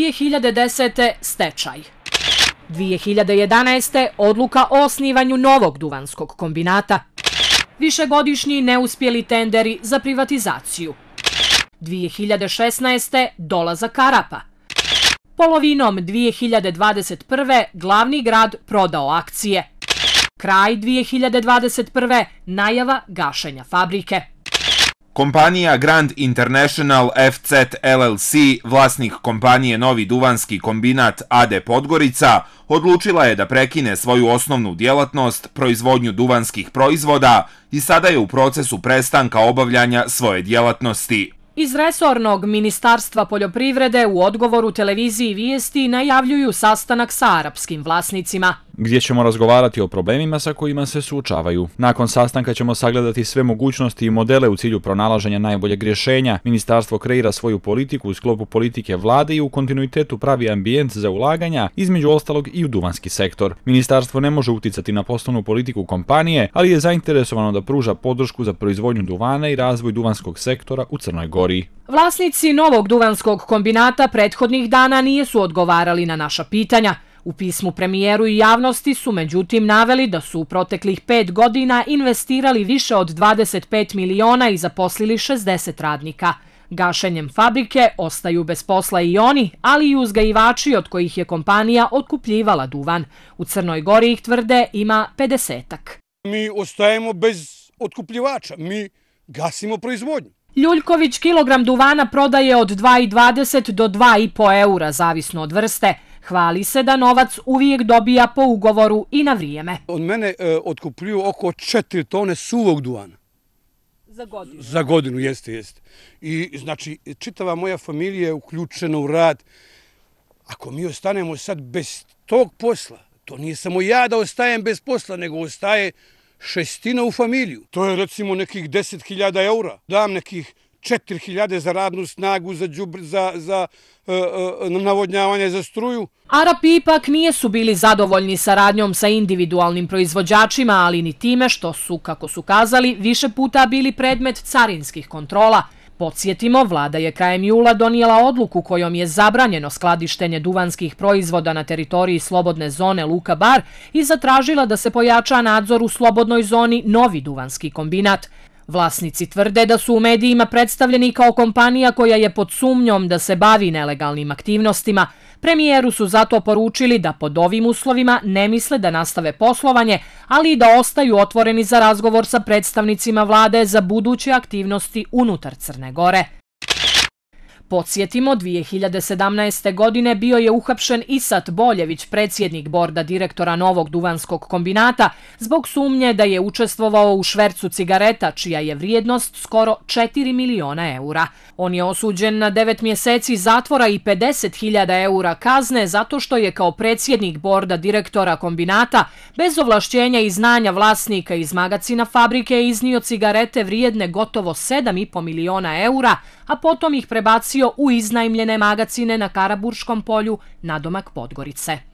2010. stečaj. 2011. odluka o osnivanju novog duvanskog kombinata. Višegodišnji neuspjeli tenderi za privatizaciju. 2016. dolaza Karapa. Polovinom 2021. glavni grad prodao akcije. Kraj 2021. najava gašenja fabrike. Kompanija Grand International FZ LLC, vlasnik kompanije Novi duvanski kombinat AD Podgorica, odlučila je da prekine svoju osnovnu djelatnost, proizvodnju duvanskih proizvoda i sada je u procesu prestanka obavljanja svoje djelatnosti. Iz resornog Ministarstva poljoprivrede u odgovoru televiziji Vijesti najavljuju sastanak sa arapskim vlasnicima gdje ćemo razgovarati o problemima sa kojima se suočavaju. Nakon sastanka ćemo sagledati sve mogućnosti i modele u cilju pronalaženja najboljeg rješenja. Ministarstvo kreira svoju politiku u sklopu politike vlade i u kontinuitetu pravi ambijent za ulaganja, između ostalog i u duvanski sektor. Ministarstvo ne može uticati na poslovnu politiku kompanije, ali je zainteresovano da pruža podršku za proizvodnju duvana i razvoj duvanskog sektora u Crnoj Gori. Vlasnici novog duvanskog kombinata prethodnih dana nijesu odgovarali na naša pitanja. U pismu premijeru i javnosti su međutim naveli da su u proteklih pet godina investirali više od 25 miliona i zaposlili 60 radnika. Gašenjem fabrike ostaju bez posla i oni, ali i uzgajivači od kojih je kompanija otkupljivala duvan. U Crnoj Gori ih tvrde ima 50-ak. Mi ostajemo bez otkupljivača, mi gasimo proizvodnju. Ljuljković kilogram duvana prodaje od 2,20 do 2,5 eura, zavisno od vrste. Hvali se da novac uvijek dobija po ugovoru i na vrijeme. Od mene e, otkupljuju oko 4 tone suvog duana. Za godinu? Za godinu, jeste, jeste. I znači, čitava moja familija je uključena u rad. Ako mi ostanemo sad bez tog posla, to nije samo ja da ostajem bez posla, nego ostaje šestina u familiju. To je recimo nekih 10.000 eura. Dam nekih 4000 za radnu snagu, za, za, za e, e, navodnjavanje, za struju. Arapi ipak nijesu bili zadovoljni saradnjom sa individualnim proizvođačima, ali ni time što su, kako su kazali, više puta bili predmet carinskih kontrola. Podsjetimo, vlada je krajem jula donijela odluku kojom je zabranjeno skladištenje duvanskih proizvoda na teritoriji slobodne zone Luka Bar i zatražila da se pojača nadzor u slobodnoj zoni novi duvanski kombinat. Vlasnici tvrde da su u medijima predstavljeni kao kompanija koja je pod sumnjom da se bavi nelegalnim aktivnostima. Premijeru su zato poručili da pod ovim uslovima ne misle da nastave poslovanje, ali i da ostaju otvoreni za razgovor sa predstavnicima vlade za buduće aktivnosti unutar Crne Gore. Podsjetimo, 2017. godine bio je uhapšen Isat Boljević, predsjednik borda direktora Novog duvanskog kombinata, zbog sumnje da je učestvovao u švercu cigareta, čija je vrijednost skoro 4 miliona eura. On je osuđen na 9 mjeseci zatvora i 50.000 eura kazne zato što je kao predsjednik borda direktora kombinata bez ovlašćenja i znanja vlasnika iz magacina fabrike iznio cigarete vrijedne gotovo 7,5 miliona eura, a potom ih prebacio prebacio u iznajmljene magacine na Karaburškom polju na domak Podgorice.